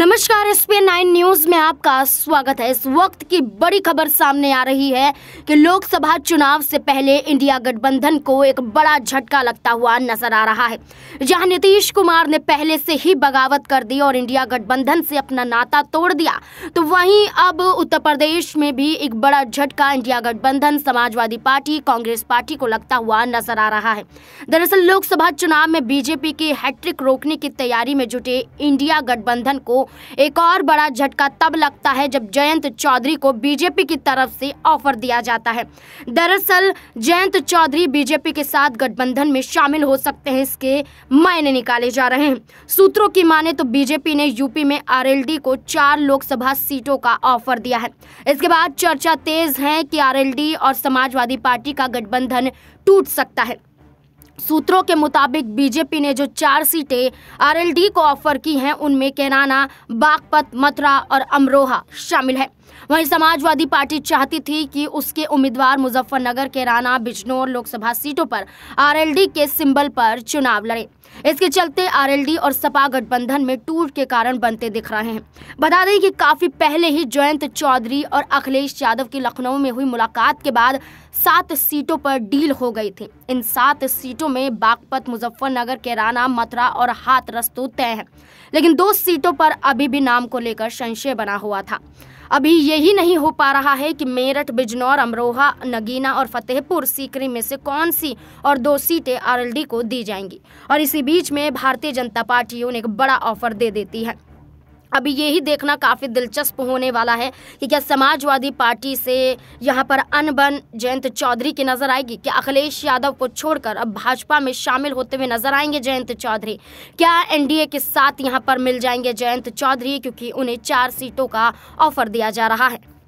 नमस्कार S P nine news में आपका स्वागत है इस वक्त की बड़ी खबर सामने आ रही है कि लोकसभा चुनाव से पहले इंडिया गठबंधन को एक बड़ा झटका लगता हुआ नजर आ रहा है जहां नीतीश कुमार ने पहले से ही बगावत कर दी और इंडिया गठबंधन से अपना नाता तोड़ दिया तो वहीं अब उत्तर प्रदेश में भी एक बड़ा झटका इंडिया गठबंधन समाजवादी पार्टी कांग्रेस पार्टी को लगता हुआ नजर आ रहा है दरअसल लोकसभा चुनाव में बीजेपी की हैट्रिक रोकने की तैयारी में जुटे इंडिया गठबंधन को एक और बड़ा झटका तब लगता है जब जयंत चौधरी को बीजेपी की तरफ से ऑफर दिया जाता है दरअसल जयंत चौधरी बीजेपी के साथ गठबंधन में शामिल हो सकते हैं इसके मायने निकाले जा रहे हैं सूत्रों की माने तो बीजेपी ने यूपी में आर को चार लोकसभा सीटों का ऑफर दिया है इसके बाद चर्चा तेज है कि आर और समाजवादी पार्टी का गठबंधन टूट सकता है सूत्रों के मुताबिक बीजेपी ने जो चार सीटें आरएलडी को ऑफर की हैं उनमें कैराना बागपत मथुरा और अमरोहा शामिल है वहीं समाजवादी पार्टी चाहती थी कि उसके उम्मीदवार मुजफ्फरनगर के राना बिजनौर लोकसभा सीटों पर आरएलडी के सिंबल पर चुनाव लड़े इसके चलते आरएलडी और सपा गठबंधन में टूट के कारण बनते दिख रहे हैं बता दें कि काफी पहले ही जयंत चौधरी और अखिलेश यादव की लखनऊ में हुई मुलाकात के बाद सात सीटों पर डील हो गई थी इन सात सीटों में बागपत मुजफ्फरनगर के राना मथुरा और हाथ रस्तो तय है लेकिन दो सीटों पर अभी भी नाम को लेकर संशय बना हुआ था अभी यही नहीं हो पा रहा है कि मेरठ बिजनौर अमरोहा नगीना और फतेहपुर सीकरी में से कौन सी और दो सीटें आरएलडी को दी जाएंगी और इसी बीच में भारतीय जनता पार्टी उन्हें एक बड़ा ऑफर दे देती है अभी यही देखना काफ़ी दिलचस्प होने वाला है कि क्या समाजवादी पार्टी से यहाँ पर अनबन जयंत चौधरी की नज़र आएगी क्या अखिलेश यादव को छोड़कर अब भाजपा में शामिल होते हुए नजर आएंगे जयंत चौधरी क्या एनडीए के साथ यहाँ पर मिल जाएंगे जयंत चौधरी क्योंकि उन्हें चार सीटों का ऑफर दिया जा रहा है